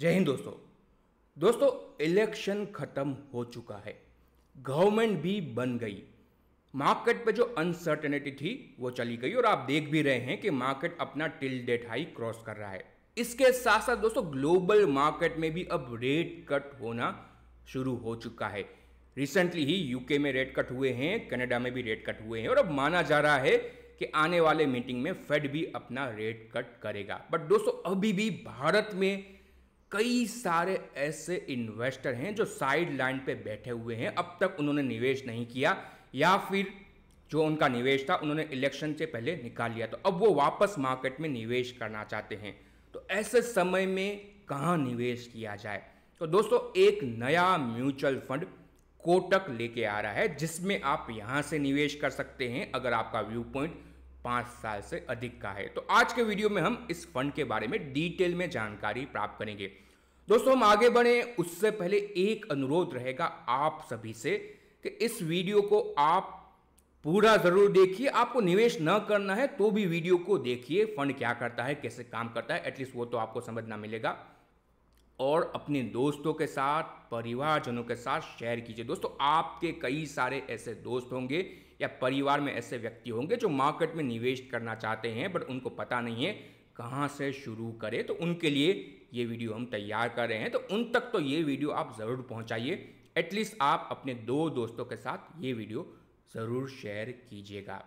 जय हिंद दोस्तों दोस्तों इलेक्शन खत्म हो चुका है गवर्नमेंट भी बन गई मार्केट पे जो अनसर्टेनिटी थी वो चली गई और आप देख भी रहे हैं कि मार्केट अपना टिल डेट हाई क्रॉस कर रहा है इसके साथ साथ दोस्तों ग्लोबल मार्केट में भी अब रेट कट होना शुरू हो चुका है रिसेंटली ही यूके में रेट कट हुए हैं कनाडा में भी रेट कट हुए हैं और अब माना जा रहा है कि आने वाले मीटिंग में फेड भी अपना रेट कट करेगा बट दोस्तों अभी भी भारत में कई सारे ऐसे इन्वेस्टर हैं जो साइड लाइन पे बैठे हुए हैं अब तक उन्होंने निवेश नहीं किया या फिर जो उनका निवेश था उन्होंने इलेक्शन से पहले निकाल लिया तो अब वो वापस मार्केट में निवेश करना चाहते हैं तो ऐसे समय में कहाँ निवेश किया जाए तो दोस्तों एक नया म्यूचुअल फंड कोटक लेके आ रहा है जिसमें आप यहाँ से निवेश कर सकते हैं अगर आपका व्यू पॉइंट पाँच साल से अधिक का है तो आज के वीडियो में हम इस फंड के बारे में डिटेल में जानकारी प्राप्त करेंगे दोस्तों हम आगे बढ़े उससे पहले एक अनुरोध रहेगा आप सभी से कि इस वीडियो को आप पूरा जरूर देखिए आपको निवेश न करना है तो भी वीडियो को देखिए फंड क्या करता है कैसे काम करता है एटलीस्ट वो तो आपको समझना मिलेगा और अपने दोस्तों के साथ परिवारजनों के साथ शेयर कीजिए दोस्तों आपके कई सारे ऐसे दोस्त होंगे या परिवार में ऐसे व्यक्ति होंगे जो मार्केट में निवेश करना चाहते हैं बट उनको पता नहीं है कहाँ से शुरू करें तो उनके लिए ये वीडियो हम तैयार कर रहे हैं तो उन तक तो ये वीडियो आप ज़रूर पहुँचाइए एटलीस्ट आप अपने दो दोस्तों के साथ ये वीडियो ज़रूर शेयर कीजिएगा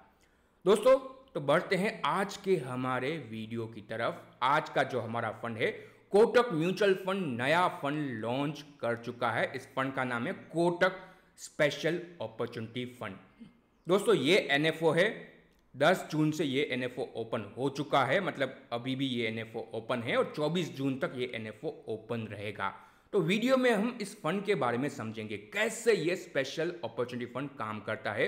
दोस्तों तो बढ़ते हैं आज के हमारे वीडियो की तरफ आज का जो हमारा फंड है कोटक म्यूचुअल फंड नया फंड लॉन्च कर चुका है इस फंड का नाम है कोटक स्पेशल अपॉर्चुनिटी फंड दोस्तों ये एन है 10 जून से ये एन ओपन हो चुका है मतलब अभी भी ये एन ओपन है और 24 जून तक ये एन ओपन रहेगा तो वीडियो में हम इस फंड के बारे में समझेंगे कैसे ये स्पेशल अपॉर्चुनिटी फंड काम करता है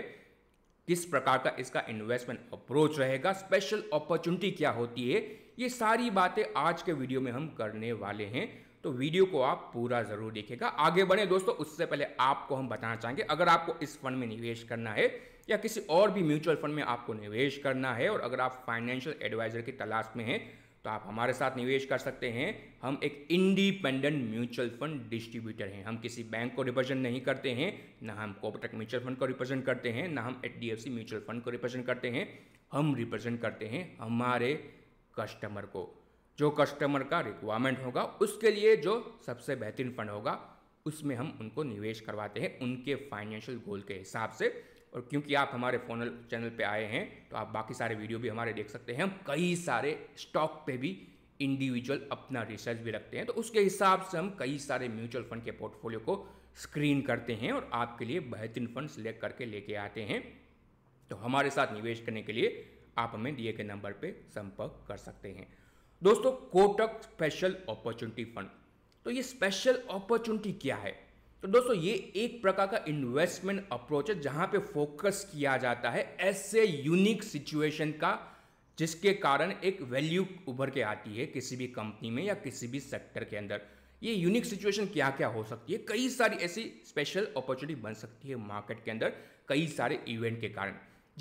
किस प्रकार का इसका इन्वेस्टमेंट अप्रोच रहेगा स्पेशल अपॉर्चुनिटी क्या होती है ये सारी बातें आज के वीडियो में हम करने वाले हैं तो वीडियो को आप पूरा जरूर देखेगा आगे बढ़े दोस्तों उससे पहले आपको हम बताना चाहेंगे अगर आपको इस फंड में निवेश करना है या किसी और भी म्यूचुअल फंड में आपको निवेश करना है और अगर आप फाइनेंशियल एडवाइजर की तलाश में हैं तो आप हमारे साथ निवेश कर सकते हैं हम एक इंडिपेंडेंट म्यूचुअल फंड डिस्ट्रीब्यूटर हैं हम किसी बैंक को रिप्रेजेंट नहीं करते हैं ना हम कोपटक म्यूचुअल फंड को रिप्रेजेंट करते हैं ना हम एच म्यूचुअल फंड को रिप्रेजेंट करते हैं हम रिप्रेजेंट करते हैं हमारे कस्टमर को जो कस्टमर का रिक्वायरमेंट होगा उसके लिए जो सबसे बेहतरीन फंड होगा उसमें हम उनको निवेश करवाते हैं उनके फाइनेंशियल गोल के हिसाब से और क्योंकि आप हमारे फोनल चैनल पे आए हैं तो आप बाकी सारे वीडियो भी हमारे देख सकते हैं हम कई सारे स्टॉक पे भी इंडिविजुअल अपना रिसर्च भी रखते हैं तो उसके हिसाब से हम कई सारे म्यूचुअल फंड के पोर्टफोलियो को स्क्रीन करते हैं और आपके लिए बेहतरीन फंड सिलेक्ट करके लेके आते हैं तो हमारे साथ निवेश करने के लिए आप हमें दिए गए नंबर पर संपर्क कर सकते हैं दोस्तों कोटक स्पेशल अपॉर्चुनिटी फंड तो ये स्पेशल अपॉर्चुनिटी क्या है तो दोस्तों ये एक प्रकार का इन्वेस्टमेंट अप्रोच है जहाँ पे फोकस किया जाता है ऐसे यूनिक सिचुएशन का जिसके कारण एक वैल्यू उभर के आती है किसी भी कंपनी में या किसी भी सेक्टर के अंदर ये यूनिक सिचुएशन क्या क्या हो सकती है कई सारी ऐसी स्पेशल अपॉर्चुनिटी बन सकती है मार्केट के अंदर कई सारे इवेंट के कारण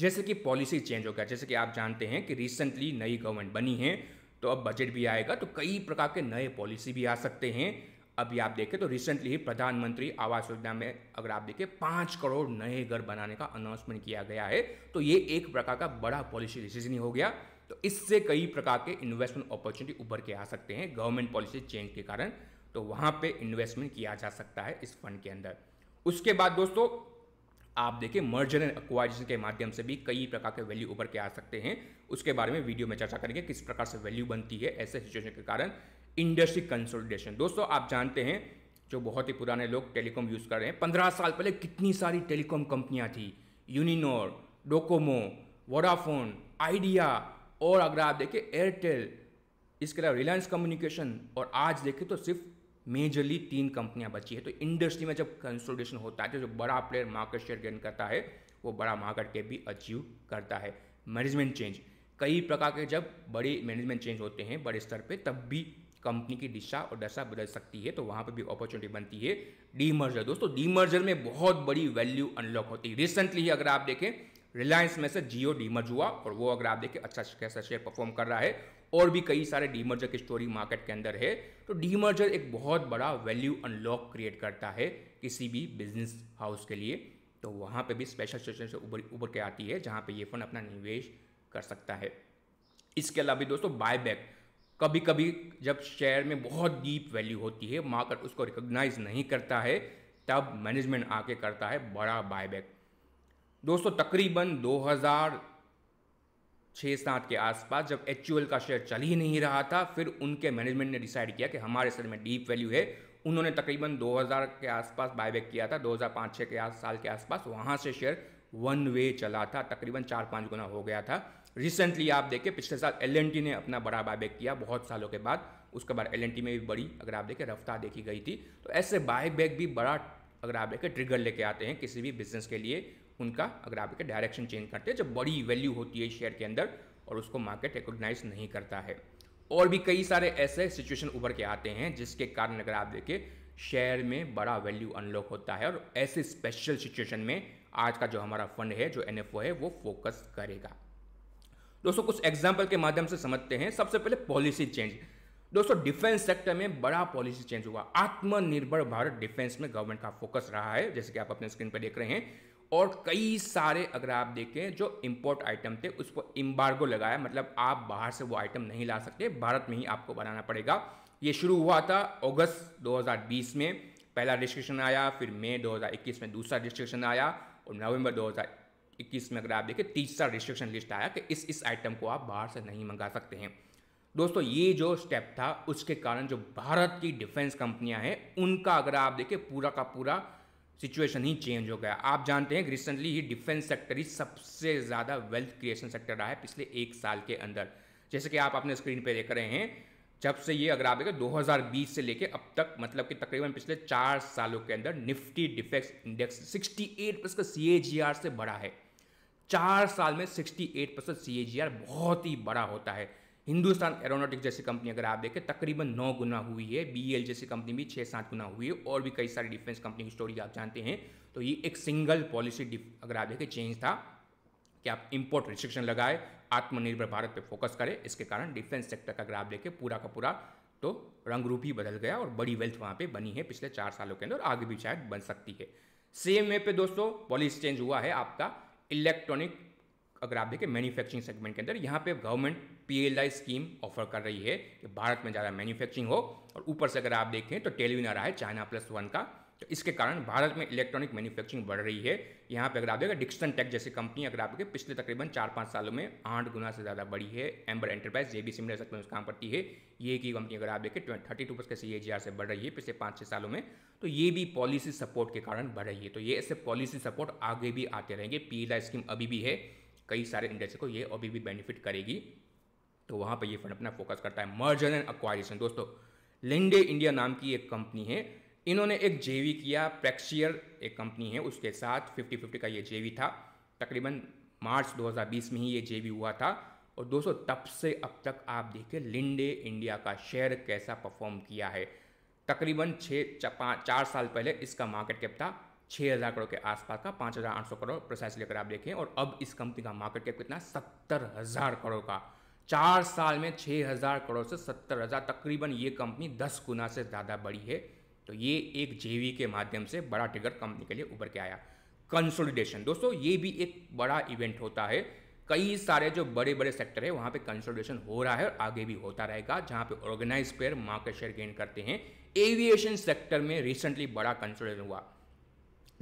जैसे कि पॉलिसी चेंज हो गया जैसे कि आप जानते हैं कि रिसेंटली नई गवर्नमेंट बनी है तो अब बजट भी आएगा तो कई प्रकार के नए पॉलिसी भी आ सकते हैं अभी आप देखें तो रिसेंटली प्रधानमंत्री आवास योजना में अगर आप देखें पाँच करोड़ नए घर बनाने का अनाउंसमेंट किया गया है तो ये एक प्रकार का बड़ा पॉलिसी डिसीजन ही हो गया तो इससे कई प्रकार के इन्वेस्टमेंट अपॉर्चुनिटी उभर के आ सकते हैं गवर्नमेंट पॉलिसी चेंज के कारण तो वहाँ पर इन्वेस्टमेंट किया जा सकता है इस फंड के अंदर उसके बाद दोस्तों आप देखिए मर्जर एंड एक्वाइजेशन के माध्यम से भी कई प्रकार के वैल्यू उभर के आ सकते हैं उसके बारे में वीडियो में चर्चा करेंगे किस प्रकार से वैल्यू बनती है ऐसे सिचुएशन के कारण इंडस्ट्री कंसोलिडेशन दोस्तों आप जानते हैं जो बहुत ही पुराने लोग टेलीकॉम यूज़ कर रहे हैं पंद्रह साल पहले कितनी सारी टेलीकॉम कंपनियाँ थी यूनिनोर डोकोमो वोडाफोन आइडिया और अगर आप देखें एयरटेल इसके अलावा रिलायंस कम्युनिकेशन और आज देखें तो सिर्फ मेजरली तीन कंपनियां बची है तो इंडस्ट्री में जब कंसोलिडेशन होता है तो जो बड़ा प्लेयर मार्केट शेयर गेन करता है वो बड़ा मार्केट कैप भी अचीव करता है मैनेजमेंट चेंज कई प्रकार के जब बड़े मैनेजमेंट चेंज होते हैं बड़े स्तर पे तब भी कंपनी की दिशा और दशा बदल सकती है तो वहाँ पर भी अपॉर्चुनिटी बनती है डीमर्जर दोस्तों डीमर्जर में बहुत बड़ी वैल्यू अनलॉक होती है रिसेंटली अगर आप देखें रिलायंस में से जियो डीमर्ज हुआ और वो अगर आप देखें अच्छा कैसा शेयर परफॉर्म कर रहा है और भी कई सारे डीमर्जर की स्टोरी मार्केट के अंदर है तो डीमर्जर एक बहुत बड़ा वैल्यू अनलॉक क्रिएट करता है किसी भी बिजनेस हाउस के लिए तो वहाँ पे भी स्पेशल सिचुएशन से उबर उबर के आती है जहाँ पे ये फंड अपना निवेश कर सकता है इसके अलावा भी दोस्तों बायबैक कभी कभी जब शेयर में बहुत डीप वैल्यू होती है मार्केट उसको रिकॉग्नाइज नहीं करता है तब मैनेजमेंट आके करता है बड़ा बायबैक दोस्तों तकरीबन 2006 सात के आसपास जब एच का शेयर चल ही नहीं रहा था फिर उनके मैनेजमेंट ने डिसाइड किया कि हमारे शेयर में डीप वैल्यू है उन्होंने तकरीबन 2000 के आसपास बायबैक किया था 2005-6 के साल के आसपास वहाँ से शेयर वन वे चला था तकरीबन चार पाँच गुना हो गया था रिसेंटली आप देखें पिछले साल एल ने अपना बड़ा बायबैक किया बहुत सालों के बाद उसके बाद एल में भी बड़ी अगर आप देखें रफ्तार देखी गई थी तो ऐसे बायबैक भी बड़ा अगर आप देखें ट्रिगर लेके आते हैं किसी भी बिजनेस के लिए उनका अगर आप देखें डायरेक्शन चेंज करते हैं जब बड़ी वैल्यू होती है शेयर के अंदर और उसको मार्केट रिकोगनाइज नहीं करता है और भी कई सारे ऐसे सिचुएशन उभर के आते हैं जिसके कारण अगर आप देखें शेयर में बड़ा वैल्यू अनलॉक होता है और ऐसे स्पेशल सिचुएशन में आज का जो हमारा फंड है जो एन है वो फोकस करेगा दोस्तों कुछ एग्जाम्पल के माध्यम से समझते हैं सबसे पहले पॉलिसी चेंज दोस्तों डिफेंस सेक्टर में बड़ा पॉलिसी चेंज हुआ आत्मनिर्भर भारत डिफेंस में गवर्नमेंट का फोकस रहा है जैसे कि आप अपने स्क्रीन पर देख रहे हैं और कई सारे अगर आप देखें जो इम्पोर्ट आइटम थे उस पर इम्बार्गो लगाया मतलब आप बाहर से वो आइटम नहीं ला सकते भारत में ही आपको बनाना पड़ेगा ये शुरू हुआ था अगस्त 2020 में पहला रजिस्ट्रेशन आया फिर मई 2021 में दूसरा रिस्ट्रिक्शन आया और नवंबर 2021 में अगर आप देखें तीसरा रजिस्ट्रेशन लिस्ट आया कि इस इस आइटम को आप बाहर से नहीं मंगा सकते हैं दोस्तों ये जो स्टेप था उसके कारण जो भारत की डिफेंस कंपनियां हैं उनका अगर आप देखें पूरा का पूरा सिचुएशन ही चेंज हो गया आप जानते हैं रिसेंटली ही डिफेंस सेक्टर ही सबसे ज़्यादा वेल्थ क्रिएशन सेक्टर रहा है पिछले एक साल के अंदर जैसे कि आप अपने स्क्रीन पर देख रहे हैं जब से ये अगर आप देखें 2020 से लेके अब तक मतलब कि तकरीबन पिछले चार सालों के अंदर निफ्टी डिफेक्स इंडेक्स 68 परसेंट सी से बड़ा है चार साल में 68 परसेंट सी बहुत ही बड़ा होता है हिंदुस्तान एरोनॉटिक्स जैसी कंपनी अगर आप देखें तकरीबन नौ गुना हुई है बी जैसी कंपनी भी छः सात गुना हुई है और भी कई सारी डिफेंस कंपनी की स्टोरी आप जानते हैं तो ये एक सिंगल पॉलिसी अगर आप देखें चेंज था कि आप इंपोर्ट रिस्ट्रिक्शन लगाए आत्मनिर्भर भारत पे फोकस करे इसके कारण डिफेंस सेक्टर का ग्राफ लेके पूरा का पूरा तो रंग रूप ही बदल गया और बड़ी वेल्थ वहाँ पे बनी है पिछले चार सालों के अंदर आगे भी शायद बन सकती है सेम वे पे दोस्तों पॉलिसी चेंज हुआ है आपका इलेक्ट्रॉनिक अगर आप देखें मैन्युफैक्चरिंग सेगमेंट के अंदर यहाँ पे गवर्नमेंट पी स्कीम ऑफर कर रही है कि भारत में ज़्यादा मैन्युफैक्चरिंग हो और ऊपर से अगर आप देखें तो टेलीविन आ रहा है चाइना प्लस वन का तो इसके कारण भारत में इलेक्ट्रॉनिक मैन्युफैक्चरिंग बढ़ रही है यहाँ पे अगर आप देखें डिक्सन टेक जैसी कंपनी अगर आप देखें पिछले तकरीबन चार पाँच सालों में आठ गुना से ज़्यादा बढ़ी है एम्बर एंटरप्राइज ये भी सिमिलर सेक्टर में काम करती है ये की कंपनी अगर आप देखें थर्टी टू परसेंट सी से बढ़ रही है पिछले पाँच छः सालों में तो ये भी पॉलिसी सपोर्ट के कारण बढ़ रही है तो ये ऐसे पॉलिसी सपोर्ट आगे भी आते रहेंगे पी स्कीम e अभी भी है कई सारे इंडस्ट्री को ये अभी भी बेनिफिट करेगी तो वहाँ पर ये फंड अपना फोकस करता है मर्जर एंड अक्वाइजेशन दोस्तों लिंडे इंडिया नाम की एक कंपनी है इन्होंने एक जेवी किया प्रैक्शियर एक कंपनी है उसके साथ 50-50 का ये जेवी था तकरीबन मार्च 2020 में ही ये जेवी हुआ था और दोस्तों तब से अब तक आप देखिए लिंडे इंडिया का शेयर कैसा परफॉर्म किया है तकरीबन छः चार साल पहले इसका मार्केट कैप था छः हज़ार करोड़ के आसपास का पाँच हज़ार आठ सौ करोड़ प्रोसेस लेकर आप देखें और अब इस कंपनी का मार्केट कैप कितना सत्तर हज़ार करोड़ का चार साल में छः हजार करोड़ से सत्तर हज़ार तकरीबन ये कंपनी दस गुना से ज़्यादा बड़ी है तो ये एक जेवी के माध्यम से बड़ा टिगर कंपनी के लिए उभर के आया कंसोलिडेशन दोस्तों ये भी एक बड़ा इवेंट होता है कई सारे जो बड़े बड़े सेक्टर है वहां पे कंसोलिडेशन हो रहा है और आगे भी होता रहेगा जहां पे organise player market share gain करते हैं एविएशन सेक्टर में रिसेंटली बड़ा कंसोलिडेशन हुआ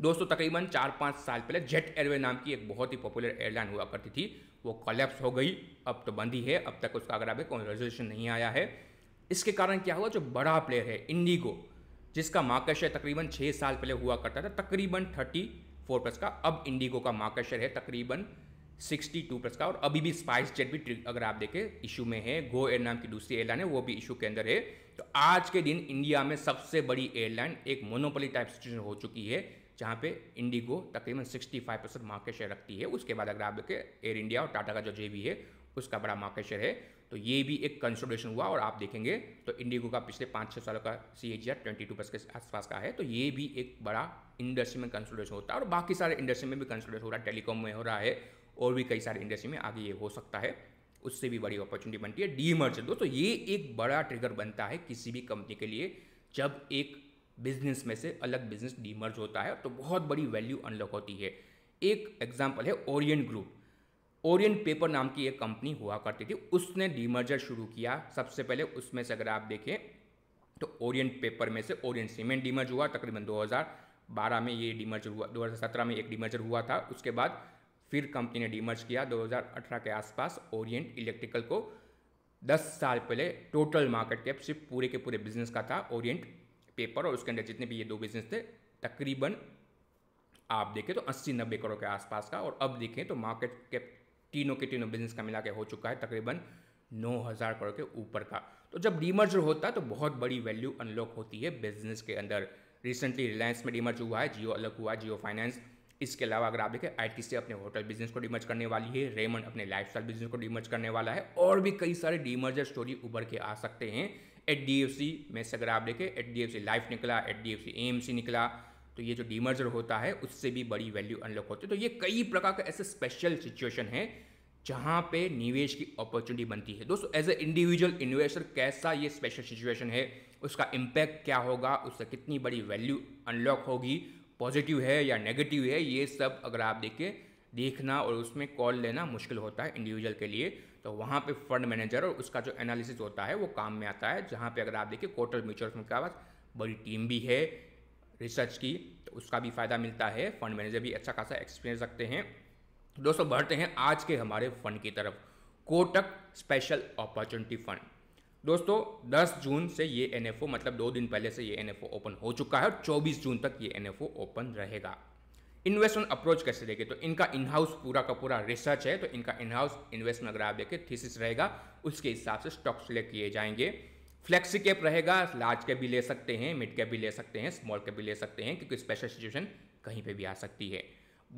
दोस्तों तकरीबन चार पाँच साल पहले जेट एयरवे नाम की एक बहुत ही पॉपुलर एयरलाइन हुआ करती थी वो कॉलेप्स हो गई अब तो बंद ही है अब तक उसका अगर आप कोई रेजोल्यूशन नहीं आया है इसके कारण क्या हुआ जो बड़ा प्लेयर है इंडिगो जिसका मार्केट शेयर तकरीबन छः साल पहले हुआ करता था तकरीबन थर्टी फोर प्लस का अब इंडिगो का मार्केट शेयर है तकरीबन सिक्सटी टू प्लस का और अभी भी स्पाइस जेट भी अगर आप देखें इशू में है गो एयर नाम की दूसरी एयरलाइन है वो भी इशू के अंदर है तो आज के दिन इंडिया में सबसे बड़ी एयरलाइन एक मोनोपोली टाइप सिचुएशन हो चुकी है जहाँ पे इंडिगो तकरीबन 65 परसेंट मार्केट शेयर रखती है उसके बाद अगर आप देखें एयर इंडिया और टाटा का जो जे है उसका बड़ा मार्केट शेयर है तो ये भी एक कंसोलिडेशन हुआ और आप देखेंगे तो इंडिगो का पिछले पाँच छः सालों का सी एच ट्वेंटी टू के आसपास का है तो ये भी एक बड़ा इंडस्ट्री में कंसोलिडेशन होता है और बाकी सारे इंडस्ट्री में भी कंसोलिडेशन हो रहा है टेलीकॉम में हो रहा है और भी कई सारे इंडस्ट्री में आगे ये हो सकता है उससे भी बड़ी अपॉर्चुनिटी बनती है दो तो ये एक बड़ा ट्रिगर बनता है किसी भी कंपनी के लिए जब एक बिजनेस में से अलग बिजनेस डीमर्ज होता है तो बहुत बड़ी वैल्यू अनलॉक होती है एक एग्जाम्पल है ओरियन ग्रुप ओरियन पेपर नाम की एक कंपनी हुआ करती थी उसने डीमर्जर शुरू किया सबसे पहले उसमें से अगर आप देखें तो ओरियन पेपर में से ओरियन सीमेंट डीमर्ज हुआ तकरीबन 2012 में ये डीमर्जर हुआ 2017 में एक डीमर्जर हुआ था उसके बाद फिर कंपनी ने डीमर्ज किया 2018 के आसपास ओरियंट इलेक्ट्रिकल को 10 साल पहले टोटल मार्केट कैप सिर्फ पूरे के पूरे बिजनेस का था ओरियंट पेपर और उसके अंदर जितने भी ये दो बिजनेस थे तकरीबन आप देखें तो 80 नब्बे करोड़ के आसपास का और अब देखें तो मार्केट कैप तीनों के तीनों बिजनेस का मिला के हो चुका है तकरीबन नौ हज़ार करोड़ के ऊपर का तो जब डीमर्जर होता है तो बहुत बड़ी वैल्यू अनलॉक होती है बिजनेस के अंदर रिसेंटली रिलायंस में डीमर्ज हुआ है जियो अलग हुआ जियो फाइनेंस इसके अलावा अगर आप देखें आई से अपने होटल बिजनेस को डीमर्ज करने वाली है रेमंड अपने लाइफ बिजनेस को डीमर्ज करने वाला है और भी कई सारे डीमर्जर स्टोरी उभर के आ सकते हैं एच में से अगर आप देखें एच लाइफ निकला एच निकला तो ये जो डीमर्जर होता है उससे भी बड़ी वैल्यू अनलॉक होती है तो ये कई प्रकार का ऐसे स्पेशल सिचुएशन है जहाँ पे निवेश की अपॉर्चुनिटी बनती है दोस्तों एज ए इंडिविजुअल इन्वेस्टर कैसा ये स्पेशल सिचुएशन है उसका इम्पैक्ट क्या होगा उससे कितनी बड़ी वैल्यू अनलॉक होगी पॉजिटिव है या नेगेटिव है ये सब अगर आप देखिए देखना और उसमें कॉल लेना मुश्किल होता है इंडिविजुअल के लिए तो वहाँ पे फंड मैनेजर और उसका जो एनालिसिस होता है वो काम में आता है जहाँ पे अगर आप देखिए कोटल म्यूचुअल फंड के पास बड़ी टीम भी है रिसर्च की तो उसका भी फ़ायदा मिलता है फंड मैनेजर भी अच्छा खासा एक्सपीरियंस रखते हैं दोस्तों बढ़ते हैं आज के हमारे फंड की तरफ कोटक स्पेशल अपॉर्चुनिटी फंड दोस्तों 10 जून से ये एन मतलब दो दिन पहले से ये एन ओपन हो चुका है और 24 जून तक ये एन ओपन रहेगा इन्वेस्टमेंट अप्रोच कैसे देखें तो इनका इनहाउस पूरा का पूरा रिसर्च है तो इनका इनहाउस इन्वेस्टमेंट अगर आप देखें थीसिस रहेगा उसके हिसाब से स्टॉक सेलेक्ट किए जाएंगे फ्लेक्सी कैप रहेगा लार्ज कैप भी ले सकते हैं मिड कैप भी ले सकते हैं स्मॉल कैप भी ले सकते हैं क्योंकि स्पेशल सिचुएशन कहीं पे भी आ सकती है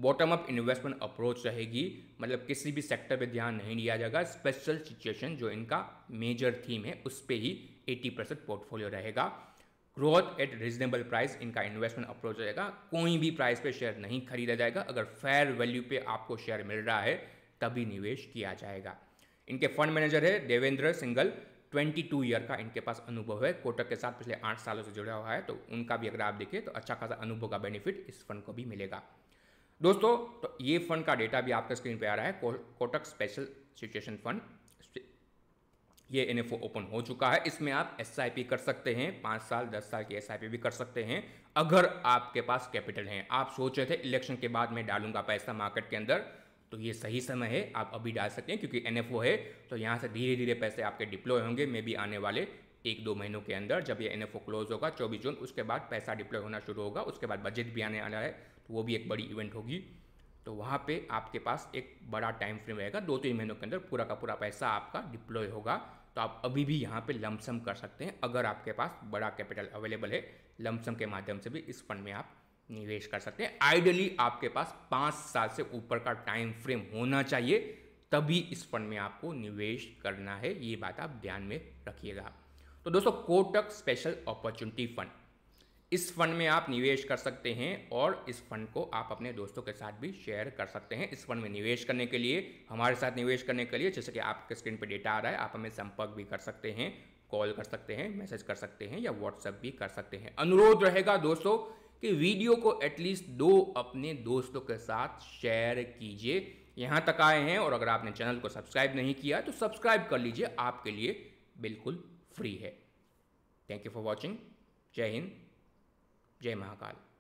बॉटम अप इन्वेस्टमेंट अप्रोच रहेगी मतलब किसी भी सेक्टर पे ध्यान नहीं दिया जाएगा स्पेशल सिचुएशन जो इनका मेजर थीम है उस पर ही 80 परसेंट पोर्टफोलियो रहेगा ग्रोथ एट रिजनेबल प्राइस इनका इन्वेस्टमेंट अप्रोच रहेगा कोई भी प्राइस पे शेयर नहीं खरीदा जाएगा अगर फेयर वैल्यू पे आपको शेयर मिल रहा है तभी निवेश किया जाएगा इनके फंड मैनेजर है Devender Singhal twenty two year का इनके पास अनुभव है कोटक के साथ पिछले आठ सालों से जुड़ा हुआ है तो उनका भी अगर आप देखें तो अच्छा खासा अनुभव का बेनिफिट इस फंड को भी मिलेगा दोस्तों तो ये फंड का डेटा भी आपके स्क्रीन पर आ रहा है को, कोटक स्पेशल सिचुएशन फंड ये एन ओपन हो चुका है इसमें आप एस कर सकते हैं पाँच साल दस साल की एस भी कर सकते हैं अगर आपके पास कैपिटल है आप सोच रहे थे इलेक्शन के बाद मैं डालूंगा पैसा मार्केट के अंदर तो ये सही समय है आप अभी डाल सकते हैं क्योंकि एन है तो यहाँ से धीरे धीरे पैसे आपके डिप्लॉय होंगे मे बी आने वाले एक दो महीनों के अंदर जब ये एन क्लोज होगा चौबीस जून उसके बाद पैसा डिप्लॉय होना शुरू होगा उसके बाद बजट भी आने वाला है तो वो भी एक बड़ी इवेंट होगी तो वहाँ पे आपके पास एक बड़ा टाइम फ्रेम रहेगा दो तीन महीनों के अंदर पूरा का पूरा पैसा आपका डिप्लॉय होगा तो आप अभी भी यहाँ पर लमसम कर सकते हैं अगर आपके पास बड़ा कैपिटल अवेलेबल है लमसम के माध्यम से भी इस फंड में आप निवेश कर सकते हैं आइडियली आपके पास पाँच साल से ऊपर का टाइम फ्रेम होना चाहिए तभी इस फंड में आपको निवेश करना है ये बात आप ध्यान में रखिएगा तो दोस्तों कोटक स्पेशल अपॉर्चुनिटी फंड इस फंड में आप निवेश कर सकते हैं और इस फंड को आप अपने दोस्तों के साथ भी शेयर कर सकते हैं इस फंड में निवेश करने के लिए हमारे साथ निवेश करने के लिए जैसे कि आपके स्क्रीन पर डेटा आ रहा है आप हमें संपर्क भी कर सकते हैं कॉल कर सकते हैं मैसेज कर सकते हैं या व्हाट्सएप भी कर सकते हैं अनुरोध रहेगा दोस्तों कि वीडियो को एटलीस्ट दो अपने दोस्तों के साथ शेयर कीजिए यहाँ तक आए हैं और अगर आपने चैनल को सब्सक्राइब नहीं किया तो सब्सक्राइब कर लीजिए आपके लिए बिल्कुल फ्री है थैंक यू फॉर वॉचिंग जय हिंद जय महाकाल